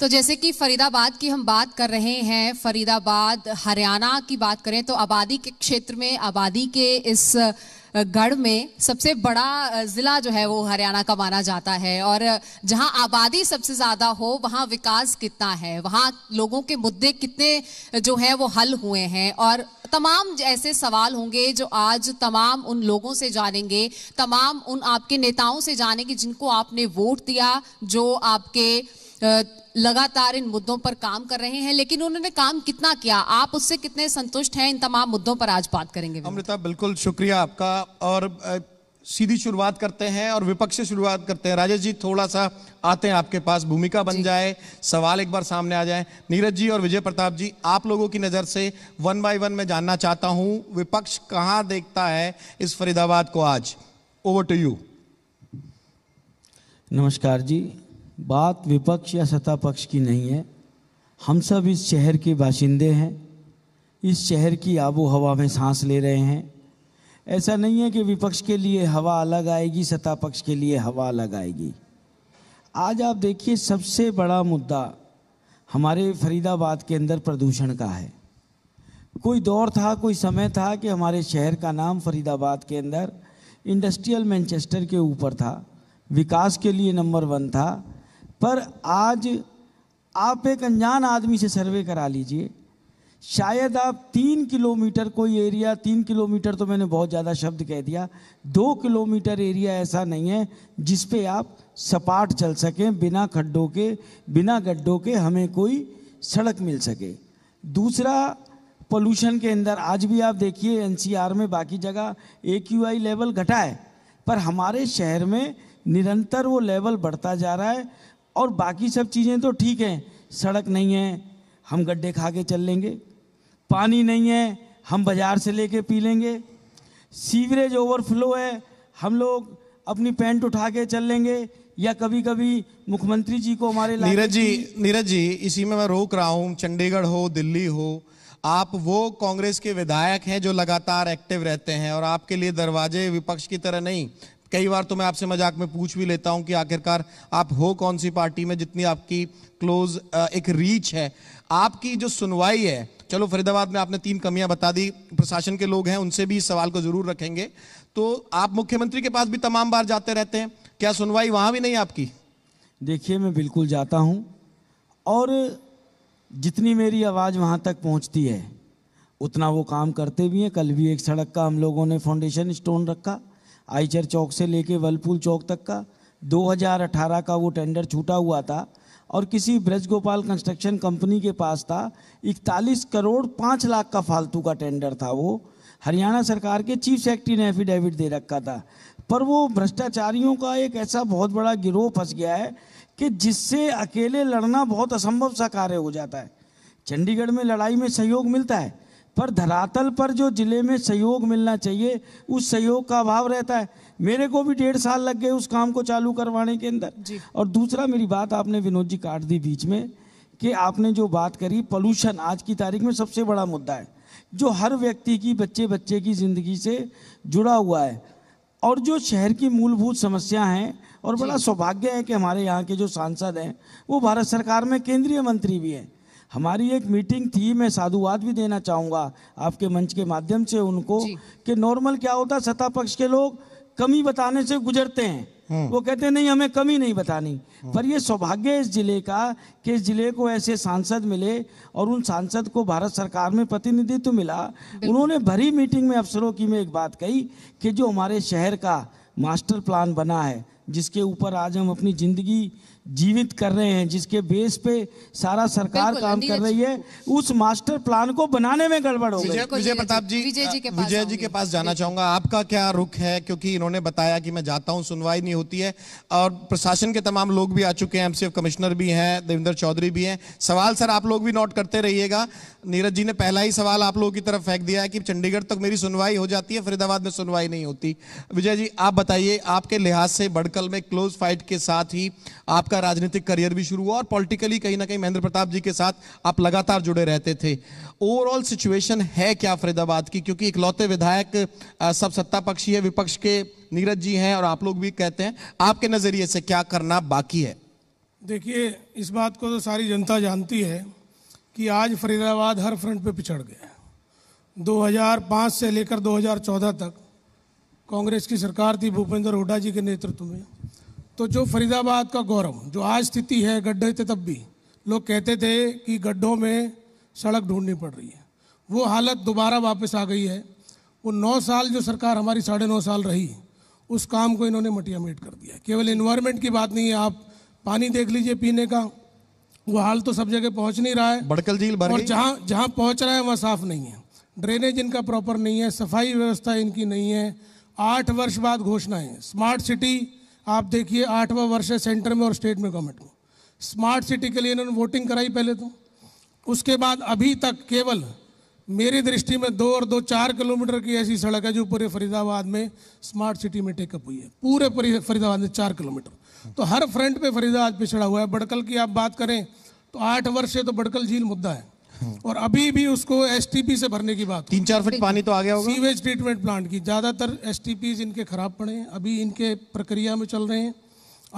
तो जैसे कि फरीदाबाद की हम बात कर रहे हैं फरीदाबाद हरियाणा की बात करें तो आबादी के क्षेत्र में आबादी के इस गढ़ में सबसे बड़ा ज़िला जो है वो हरियाणा का माना जाता है और जहां आबादी सबसे ज़्यादा हो वहां विकास कितना है वहां लोगों के मुद्दे कितने जो हैं वो हल हुए हैं और तमाम ऐसे सवाल होंगे जो आज तमाम उन लोगों से जानेंगे तमाम उन आपके नेताओं से जानेंगे जिनको आपने वोट दिया जो आपके लगातार इन मुद्दों पर काम कर रहे हैं लेकिन उन्होंने काम कितना किया आप उससे कितने संतुष्ट हैं इन तमाम मुद्दों पर आज बात करेंगे अमृता बिल्कुल शुक्रिया आपका और सीधी शुरुआत करते हैं और विपक्ष से शुरुआत करते हैं राजेश जी थोड़ा सा आते हैं आपके पास भूमिका बन जाए सवाल एक बार सामने आ जाए नीरज जी और विजय प्रताप जी आप लोगों की नज़र से वन बाय वन मैं जानना चाहता हूं विपक्ष कहां देखता है इस फरीदाबाद को आज ओवर टू यू नमस्कार जी बात विपक्ष या सत्ता पक्ष की नहीं है हम सब इस शहर के बाशिंदे हैं इस शहर की आबो हवा में सांस ले रहे हैं ऐसा नहीं है कि विपक्ष के लिए हवा अलग आएगी सत्ता पक्ष के लिए हवा अलग आएगी आज आप देखिए सबसे बड़ा मुद्दा हमारे फरीदाबाद के अंदर प्रदूषण का है कोई दौर था कोई समय था कि हमारे शहर का नाम फरीदाबाद के अंदर इंडस्ट्रियल मैनचेस्टर के ऊपर था विकास के लिए नंबर वन था पर आज आप एक अनजान आदमी से सर्वे करा लीजिए शायद आप तीन किलोमीटर कोई एरिया तीन किलोमीटर तो मैंने बहुत ज़्यादा शब्द कह दिया दो किलोमीटर एरिया ऐसा नहीं है जिस पे आप सपाट चल सकें बिना खड्डों के बिना गड्ढों के हमें कोई सड़क मिल सके दूसरा पोल्यूशन के अंदर आज भी आप देखिए एनसीआर में बाकी जगह ए लेवल घटा है पर हमारे शहर में निरंतर वो लेवल बढ़ता जा रहा है और बाकी सब चीज़ें तो ठीक हैं सड़क नहीं है हम गड्ढे खा के चल लेंगे पानी नहीं है हम बाज़ार से लेके पी लेंगे सीवरेज ओवरफ्लो है हम लोग अपनी पैंट उठा के चल लेंगे या कभी कभी मुख्यमंत्री जी को हमारे नीरज जी नीरज जी इसी में मैं रोक रहा हूँ चंडीगढ़ हो दिल्ली हो आप वो कांग्रेस के विधायक हैं जो लगातार एक्टिव रहते हैं और आपके लिए दरवाजे विपक्ष की तरह नहीं कई बार तो मैं आपसे मजाक में पूछ भी लेता हूं कि आखिरकार आप हो कौन सी पार्टी में जितनी आपकी क्लोज एक रीच है आपकी जो सुनवाई है चलो फरीदाबाद में आपने तीन कमियां बता दी प्रशासन के लोग हैं उनसे भी इस सवाल को जरूर रखेंगे तो आप मुख्यमंत्री के पास भी तमाम बार जाते रहते हैं क्या सुनवाई वहाँ भी नहीं आपकी देखिए मैं बिल्कुल जाता हूँ और जितनी मेरी आवाज़ वहाँ तक पहुँचती है उतना वो काम करते भी हैं कल भी एक सड़क का हम लोगों ने फाउंडेशन स्टोन रखा आइचर चौक से लेके वलपुल चौक तक का 2018 का वो टेंडर छूटा हुआ था और किसी ब्रजगोपाल कंस्ट्रक्शन कंपनी के पास था इकतालीस करोड़ पाँच लाख का फालतू का टेंडर था वो हरियाणा सरकार के चीफ सेक्रेटरी ने एफिडेविट दे रखा था पर वो भ्रष्टाचारियों का एक ऐसा बहुत बड़ा गिरोह फंस गया है कि जिससे अकेले लड़ना बहुत असंभव सा कार्य हो जाता है चंडीगढ़ में लड़ाई में सहयोग मिलता है पर धरातल पर जो ज़िले में सहयोग मिलना चाहिए उस सहयोग का अभाव रहता है मेरे को भी डेढ़ साल लग गए उस काम को चालू करवाने के अंदर और दूसरा मेरी बात आपने विनोद जी काट दी बीच में कि आपने जो बात करी पोल्यूशन आज की तारीख में सबसे बड़ा मुद्दा है जो हर व्यक्ति की बच्चे बच्चे की ज़िंदगी से जुड़ा हुआ है और जो शहर की मूलभूत समस्या हैं और बड़ा सौभाग्य है कि हमारे यहाँ के जो सांसद हैं वो भारत सरकार में केंद्रीय मंत्री भी हैं हमारी एक मीटिंग थी मैं साधुवाद भी देना चाहूँगा आपके मंच के माध्यम से उनको कि नॉर्मल क्या होता सत्ता पक्ष के लोग कमी बताने से गुजरते हैं हम्म। वो कहते हैं नहीं हमें कमी नहीं बतानी हम्म। पर ये सौभाग्य इस जिले का कि इस जिले को ऐसे सांसद मिले और उन सांसद को भारत सरकार में प्रतिनिधित्व मिला उन्होंने भरी मीटिंग में अफसरों की में एक बात कही कि जो हमारे शहर का मास्टर प्लान बना है जिसके ऊपर आज हम अपनी जिंदगी जीवित कर रहे हैं जिसके बेस पे सारा सरकार काम कर रही है उस मास्टर प्लान को बनाने में गड़बड़ हो गई विजय प्रताप जी विजय जी के विजय जी के पास जाना चाहूंगा आपका क्या रुख है क्योंकि इन्होंने बताया कि मैं जाता हूं सुनवाई नहीं होती है और प्रशासन के तमाम लोग भी आ चुके हैं एम कमिश्नर भी हैं देवेंद्र चौधरी भी हैं सवाल सर आप लोग भी नोट करते रहिएगा नीरज जी ने पहला ही सवाल आप लोगों की तरफ फेंक दिया है कि चंडीगढ़ तक मेरी सुनवाई हो जाती है फरीदाबाद में सुनवाई नहीं होती विजय जी आप बताइए आपके लिहाज से बड़कल में क्लोज फाइट के साथ ही आपका आपका राजनीतिक करियर भी शुरू हुआ और पॉलिटिकली कहीं ना कहीं महेंद्र प्रताप जी के साथ आप लगातार जुड़े रहते थे ओवरऑल सिचुएशन है क्या फरीदाबाद की क्योंकि इकलौते विधायक सब सत्ता पक्षी है विपक्ष के नीरज जी हैं और आप लोग भी कहते हैं आपके नज़रिए से क्या करना बाकी है देखिए इस बात को तो सारी जनता जानती है कि आज फरीदाबाद हर फ्रंट पे पिछड़ गया 2005 से लेकर 2014 तक कांग्रेस की सरकार थी भूपेंद्र हुडा जी के नेतृत्व में तो जो फरीदाबाद का गौरव जो आज स्थिति है गड्ढे थे तब भी लोग कहते थे कि गड्ढों में सड़क ढूंढनी पड़ रही है वो हालत दोबारा वापस आ गई है वो नौ साल जो सरकार हमारी साढ़े नौ साल रही उस काम को इन्होंने मटिया मेट कर दिया केवल इन्वायरमेंट की बात नहीं है आप पानी देख लीजिए पीने का वो हाल तो सब जगह पहुंच नहीं रहा है बड़कल झील और जहाँ जहाँ पहुँच रहा है वहाँ साफ नहीं है ड्रेनेज इनका प्रॉपर नहीं है सफाई व्यवस्था इनकी नहीं है आठ वर्ष बाद घोषणाएं स्मार्ट सिटी आप देखिए आठवां वर्ष है सेंटर में और स्टेट में गवर्नमेंट को स्मार्ट सिटी के लिए इन्होंने वोटिंग कराई पहले तो उसके बाद अभी तक केवल मेरी दृष्टि में दो और दो चार किलोमीटर की ऐसी सड़क है जो पूरे फरीदाबाद में स्मार्ट सिटी में टेकअप हुई है पूरे फरीदाबाद में चार किलोमीटर तो हर फ्रंट पे फरीदाबाद पिछड़ा हुआ है बड़कल की आप बात करें तो आठ वर्ष से तो बड़कल झील मुद्दा है और अभी भी उसको एसटीपी से भरने की बात तीन चार फीट पानी तो आ गया होगा सीवेज ट्रीटमेंट प्लांट की ज्यादातर एसटीपी इनके खराब पड़े हैं अभी इनके प्रक्रिया में चल रहे हैं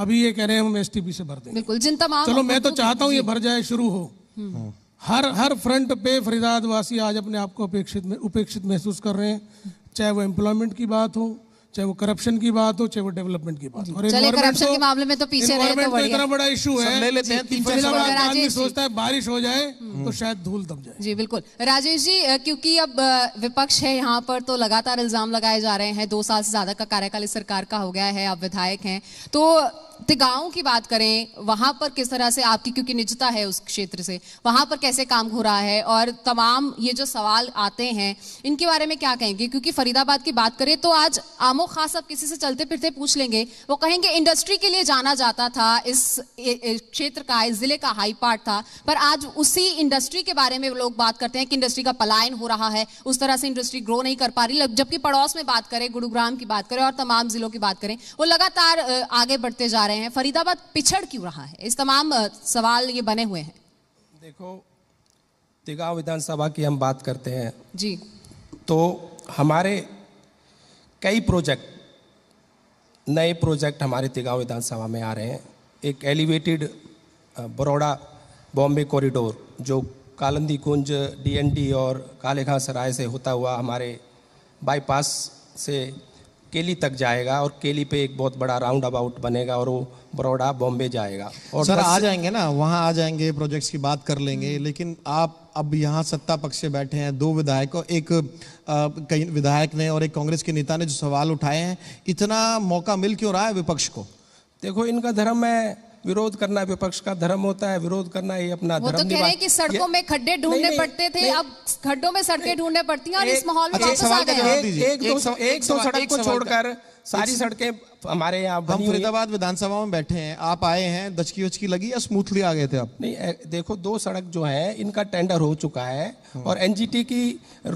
अभी ये कह रहे हैं हम एसटीपी से भर देंगे बिल्कुल जिन चलो मैं तो चाहता हूँ ये भर जाए शुरू हो हम्म। हर हर फ्रंट पे फरीदाबाद वासी आज अपने आप को अपेक्षित में उपेक्षित महसूस कर रहे हैं चाहे वो एम्प्लॉयमेंट की बात हो चाहे वो करप्शन की बात हो चाहे वो डेवलपमेंट की बात हो करप्शन तो- के मामले में तो पीछे रहे तो इतना बड़ा इशू है आदमी सोचता है बारिश हो जाए हम्म। तो शायद धूल दब जाए जी बिल्कुल राजेश जी क्योंकि अब विपक्ष है यहाँ पर तो लगातार इल्जाम लगाए जा रहे हैं दो साल से ज्यादा का कार्यकाल इस सरकार का हो गया है अब विधायक है तो तिगाओं की बात करें वहां पर किस तरह से आपकी क्योंकि निजता है उस क्षेत्र से वहां पर कैसे काम हो रहा है और तमाम ये जो सवाल आते हैं इनके बारे में क्या कहेंगे क्योंकि फरीदाबाद की बात करें तो आज आमो खास आप किसी से चलते फिरते पूछ लेंगे वो कहेंगे इंडस्ट्री के लिए जाना जाता था इस क्षेत्र का इस जिले का हाई पार्ट था पर आज उसी इंडस्ट्री के बारे में लोग बात करते हैं कि इंडस्ट्री का पलायन हो रहा है उस तरह से इंडस्ट्री ग्रो नहीं कर पा रही जबकि पड़ोस में बात करें गुरुग्राम की बात करें और तमाम जिलों की बात करें वो लगातार आगे बढ़ते जा रहे हैं हैं फरीदाबाद पिछड़ क्यों रहा है इस तमाम सवाल ये बने हुए हैं देखो तिगाव विधानसभा की हम बात करते हैं जी तो हमारे कई प्रोजेक्ट नए प्रोजेक्ट हमारे तिगाव विधानसभा में आ रहे हैं एक एलिवेटेड बड़ोड़ा बॉम्बे कॉरिडोर जो कालंदी कुंज डीएनडी और कालेखा सराय से होता हुआ हमारे बाईपास से केली तक जाएगा और केली पे एक बहुत बड़ा राउंड अबाउट बनेगा और वो बड़ौड़ा बॉम्बे जाएगा और सर आ जाएंगे ना वहाँ आ जाएंगे प्रोजेक्ट्स की बात कर लेंगे हम्म। लेकिन आप अब यहाँ सत्ता पक्ष से बैठे हैं दो विधायक और एक कई विधायक ने और एक कांग्रेस के नेता ने जो सवाल उठाए हैं इतना मौका मिल क्यों रहा है विपक्ष को देखो इनका धर्म है विरोध करना विपक्ष का धर्म होता है विरोध करना ये अपना वो तो धर्म तो कह रहे हैं कि सड़कों में खड्डे ढूंढने पड़ते थे अब खड्डों में सड़कें ढूंढने पड़ती हैं और इस माहौल में अच्छा, वापस आ गए एक दो सड़क को छोड़कर सारी सड़कें हमारे यहाँ हम फरीदाबाद विधानसभा में बैठे हैं आप आए हैं दचकी उचकी लगी या स्मूथली आ गए थे आप नहीं देखो दो सड़क जो है इनका टेंडर हो चुका है हाँ। और एनजीटी की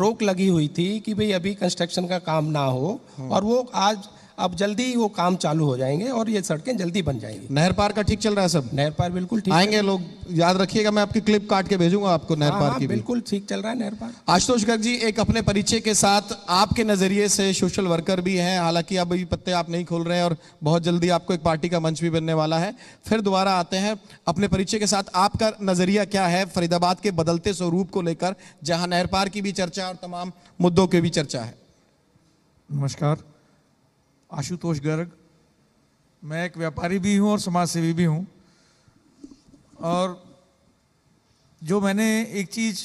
रोक लगी हुई थी कि भाई अभी कंस्ट्रक्शन का काम ना हो हाँ। और वो आज अब जल्दी वो काम चालू हो जाएंगे और ये सड़कें जल्दी बन जाएंगी नहर पार का ठीक चल रहा है सब नहर पार बिल्कुल ठीक आएंगे लोग याद रखिएगा मैं आपकी क्लिप काट के भेजूंगा आपको नहर हाँ, पार हाँ, की बिल्कुल ठीक चल रहा है नहर पार आशुतोष गर्ग जी एक अपने परिचय के साथ आपके नजरिए से सोशल वर्कर भी हैं हालांकि अब ये पत्ते आप नहीं खोल रहे हैं और बहुत जल्दी आपको एक पार्टी का मंच भी बनने वाला है फिर दोबारा आते हैं अपने परिचय के साथ आपका नजरिया क्या है फरीदाबाद के बदलते स्वरूप को लेकर जहाँ नहर पार की भी चर्चा और तमाम मुद्दों की भी चर्चा है नमस्कार आशुतोष गर्ग मैं एक व्यापारी भी हूँ और समाज सेवी भी हूँ और जो मैंने एक चीज़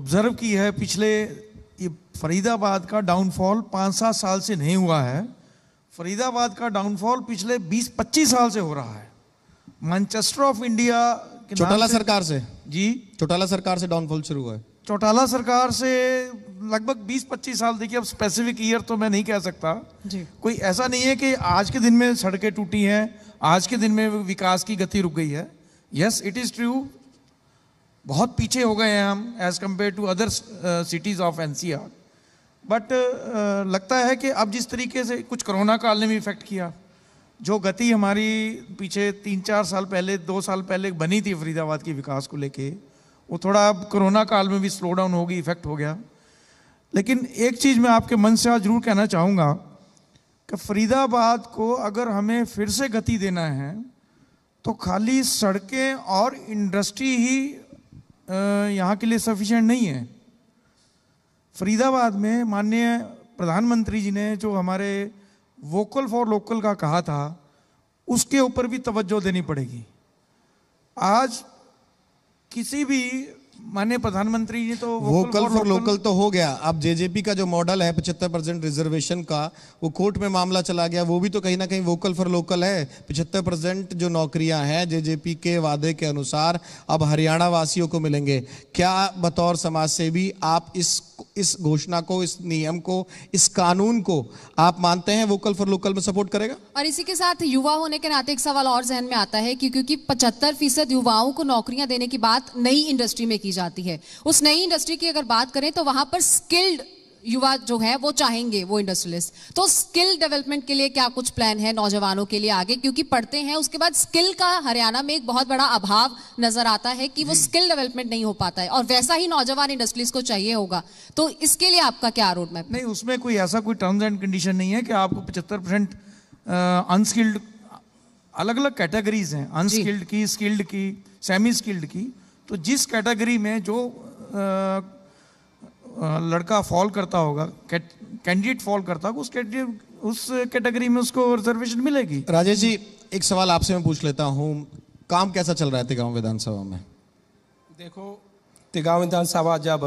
ऑब्जर्व की है पिछले ये फरीदाबाद का डाउनफॉल पाँच सात साल से नहीं हुआ है फरीदाबाद का डाउनफॉल पिछले 20-25 साल से हो रहा है मैनचेस्टर ऑफ इंडिया चौटाला सरकार से जी चौटाला सरकार से डाउनफॉल शुरू हुआ है चौटाला सरकार से लगभग 20-25 साल देखिए अब स्पेसिफिक ईयर तो मैं नहीं कह सकता जी। कोई ऐसा नहीं है कि आज के दिन में सड़कें टूटी हैं आज के दिन में विकास की गति रुक गई है यस इट इज़ ट्रू बहुत पीछे हो गए हैं हम as compare to other cities of an but लगता है कि अब जिस तरीके से कुछ कोरोना काल ने भी इफ़ेक्ट किया जो गति हमारी पीछे तीन चार साल पहले दो साल पहले बनी थी फरीदाबाद के विकास को लेके वो थोड़ा अब कोरोना काल में भी स्लो डाउन होगी इफेक्ट हो गया लेकिन एक चीज़ मैं आपके मन से आज जरूर कहना चाहूँगा कि फरीदाबाद को अगर हमें फिर से गति देना है तो खाली सड़कें और इंडस्ट्री ही यहाँ के लिए सफिशेंट नहीं है फरीदाबाद में माननीय प्रधानमंत्री जी ने जो हमारे वोकल फॉर लोकल का कहा था उसके ऊपर भी तवज्जो देनी पड़ेगी आज किसी भी माननीय प्रधानमंत्री जी तो वोकल फॉर लोकल तो हो गया अब जेजेपी का जो मॉडल है पचहत्तर परसेंट रिजर्वेशन का वो कोर्ट में मामला चला गया वो भी तो कहीं ना कहीं वोकल फॉर लोकल है पचहत्तर परसेंट जो नौकरियां हैं जेजेपी के वादे के अनुसार अब हरियाणा वासियों को मिलेंगे क्या बतौर समाज से भी आप इस इस घोषणा को इस नियम को इस कानून को आप मानते हैं वोकल फॉर लोकल में सपोर्ट करेगा और इसी के साथ युवा होने के नाते एक सवाल और जहन में आता है कि क्योंकि पचहत्तर फीसद युवाओं को नौकरियां देने की बात नई इंडस्ट्री में की जाती है उस नई इंडस्ट्री की अगर बात करें तो वहां पर स्किल्ड युवा जो है वो चाहेंगे वो इंडस्ट्रियलिस्ट तो स्किल डेवलपमेंट के लिए क्या कुछ प्लान है नौजवानों के लिए आगे क्योंकि पढ़ते हैं उसके बाद स्किल का हरियाणा में एक बहुत बड़ा अभाव नजर आता है कि वो स्किल डेवलपमेंट नहीं हो पाता है और वैसा ही नौजवान इंडस्ट्रीज को चाहिए होगा तो इसके लिए आपका क्या रोड मैप नहीं उसमें कोई ऐसा कोई टर्म्स एंड कंडीशन नहीं है कि आपको पचहत्तर परसेंट अनस्किल्ड अलग अलग कैटेगरीज हैं अनस्किल्ड की स्किल्ड की सेमी स्किल्ड की तो जिस कैटेगरी में जो uh, लड़का फॉल करता होगा कैंडिडेट फॉल करता होगा उस कैंडिडेट उस कैटेगरी में उसको रिजर्वेशन मिलेगी राजेश जी एक सवाल आपसे मैं पूछ लेता हूँ काम कैसा चल रहा है तिगांव विधानसभा में देखो तिगांव विधानसभा जब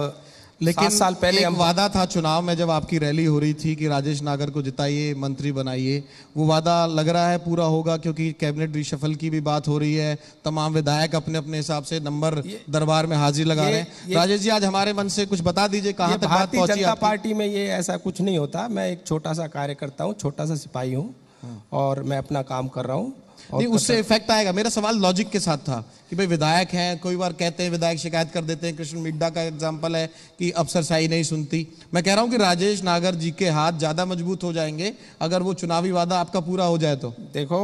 लेकिन साल पहले एक वादा था चुनाव में जब आपकी रैली हो रही थी कि राजेश नागर को जिताइए मंत्री बनाइए वो वादा लग रहा है पूरा होगा क्योंकि कैबिनेट रिशफल की भी बात हो रही है तमाम विधायक अपने अपने हिसाब से नंबर दरबार में हाजिर लगा रहे हैं राजेश जी आज हमारे मन से कुछ बता दीजिए कहाँ तक बात पहुंची जनता पार्टी में ये ऐसा कुछ नहीं होता मैं एक छोटा सा कार्यकर्ता हूँ छोटा सा सिपाही हूँ हाँ। और मैं अपना काम कर रहा हूँ नहीं उससे इफेक्ट आएगा मेरा सवाल लॉजिक के साथ था कि भाई विधायक हैं कोई बार कहते हैं विधायक शिकायत कर देते हैं कृष्ण मिड्डा का एग्जाम्पल है कि अफसर साई नहीं सुनती मैं कह रहा हूँ कि राजेश नागर जी के हाथ ज़्यादा मजबूत हो जाएंगे अगर वो चुनावी वादा आपका पूरा हो जाए तो देखो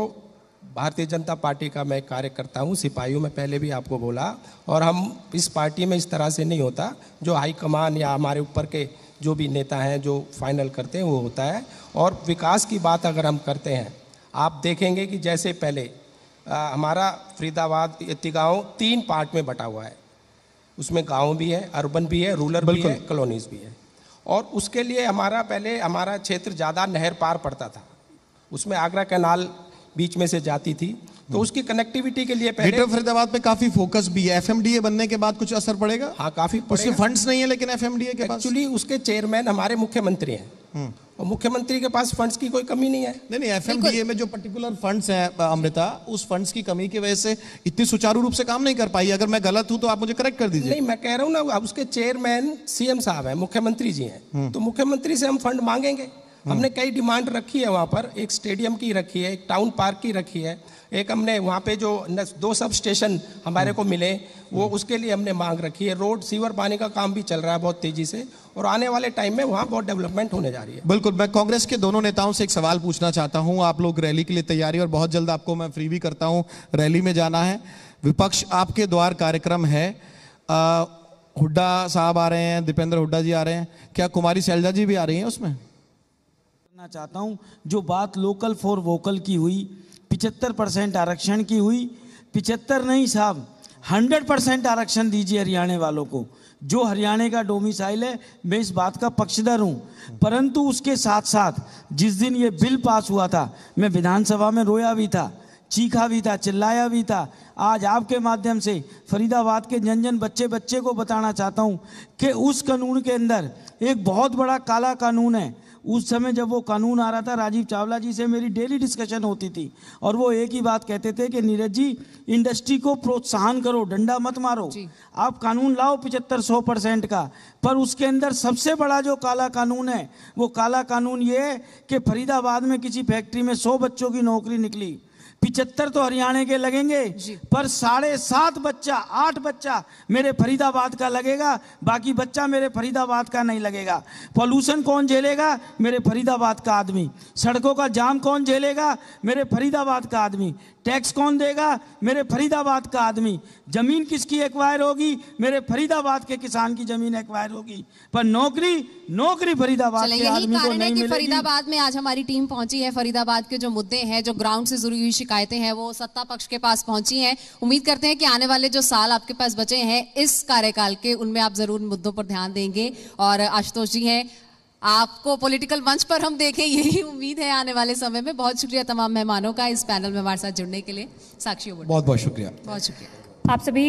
भारतीय जनता पार्टी का मैं कार्यकर्ता हूँ सिपाहियों में पहले भी आपको बोला और हम इस पार्टी में इस तरह से नहीं होता जो हाईकमान या हमारे ऊपर के जो भी नेता हैं जो फाइनल करते हैं वो होता है और विकास की बात अगर हम करते हैं आप देखेंगे कि जैसे पहले आ, हमारा फरीदाबाद गाँव तीन पार्ट में बटा हुआ है उसमें गांव भी है अर्बन भी है रूरल भी है कॉलोनीज भी है और उसके लिए हमारा पहले हमारा क्षेत्र ज़्यादा नहर पार पड़ता था उसमें आगरा कैनाल बीच में से जाती थी तो हम्म। उसकी कनेक्टिविटी के लिए पहले फरीदाबाद पे काफी फोकस भी है एफएमडीए बनने के बाद कुछ असर पड़ेगा हाँ काफी उसके फंड्स नहीं है लेकिन एफएमडीए के एक्चुअली उसके चेयरमैन हमारे मुख्यमंत्री हैं और मुख्यमंत्री के पास फंड्स की कोई कमी नहीं है नहीं नहीं एफएमडीए में जो पर्टिकुलर फंड्स हैं अमृता उस फंड्स की कमी की वजह से इतनी सुचारू रूप से काम नहीं कर पाई अगर मैं गलत हूं तो आप मुझे करेक्ट कर दीजिए नहीं मैं कह रहा हूं ना उसके चेयरमैन सीएम साहब हैं मुख्यमंत्री जी हैं हम्म। तो मुख्यमंत्री से हम फंड मांगेंगे हम्म। हमने कई डिमांड रखी है वहाँ पर एक स्टेडियम की रखी है एक टाउन पार्क की रखी है एक हमने वहाँ पे जो दो सब स्टेशन हमारे को हम्म। मिले वो हम्म। उसके लिए हमने मांग रखी है रोड सीवर पानी का काम भी चल रहा है बहुत तेजी से और आने वाले टाइम में वहाँ बहुत डेवलपमेंट होने जा रही है बिल्कुल मैं कांग्रेस के दोनों नेताओं से एक सवाल पूछना चाहता हूँ आप लोग रैली के लिए तैयारी और बहुत जल्द आपको मैं फ्री भी करता हूँ रैली में जाना है विपक्ष आपके द्वार कार्यक्रम है हुड्डा साहब आ रहे हैं दीपेंद्र हुड्डा जी आ रहे हैं क्या कुमारी सैलजा जी भी आ रही हैं उसमें करना चाहता हूँ जो बात लोकल फॉर वोकल की हुई पिचहत्तर परसेंट आरक्षण की हुई पिछहत्तर नहीं साहब हंड्रेड परसेंट आरक्षण दीजिए हरियाणा वालों को जो हरियाणा का डोमिसाइल है मैं इस बात का पक्षधर हूँ परंतु उसके साथ साथ जिस दिन ये बिल पास हुआ था मैं विधानसभा में रोया भी था चीखा भी था चिल्लाया भी था आज आपके माध्यम से फरीदाबाद के जन जन बच्चे बच्चे को बताना चाहता हूँ कि उस कानून के अंदर एक बहुत बड़ा काला कानून है उस समय जब वो कानून आ रहा था राजीव चावला जी से मेरी डेली डिस्कशन होती थी और वो एक ही बात कहते थे कि नीरज जी इंडस्ट्री को प्रोत्साहन करो डंडा मत मारो आप कानून लाओ पिचहत्तर सौ परसेंट का पर उसके अंदर सबसे बड़ा जो काला कानून है वो काला कानून ये है कि फरीदाबाद में किसी फैक्ट्री में सौ बच्चों की नौकरी निकली पिचहत्तर तो हरियाणा के लगेंगे पर साढ़े सात बच्चा आठ बच्चा मेरे फरीदाबाद का लगेगा बाकी बच्चा मेरे फरीदाबाद का नहीं लगेगा पॉल्यूशन कौन झेलेगा मेरे फरीदाबाद का आदमी सड़कों का जाम कौन झेलेगा मेरे फरीदाबाद का आदमी टैक्स कौन देगा मेरे फरीदाबाद का आदमी जमीन किसकी एक्वायर होगी मेरे फरीदाबाद के किसान की जमीन एक्वायर होगी पर नौकरी नौकरी फरीदाबाद के आदमी को नहीं मिलेगी फरीदाबाद में आज हमारी टीम पहुंची है फरीदाबाद के जो मुद्दे हैं जो ग्राउंड से जुड़ी हुई शिकायतें हैं वो सत्ता पक्ष के पास पहुंची है उम्मीद करते हैं कि आने वाले जो साल आपके पास बचे हैं इस कार्यकाल के उनमें आप जरूर मुद्दों पर ध्यान देंगे और आशुतोष जी हैं आपको पॉलिटिकल मंच पर हम देखें यही उम्मीद है आने वाले समय में बहुत शुक्रिया तमाम मेहमानों का इस पैनल में हमारे साथ जुड़ने के लिए साक्षी बहुत बहुत शुक्रिया बहुत शुक्रिया आप सभी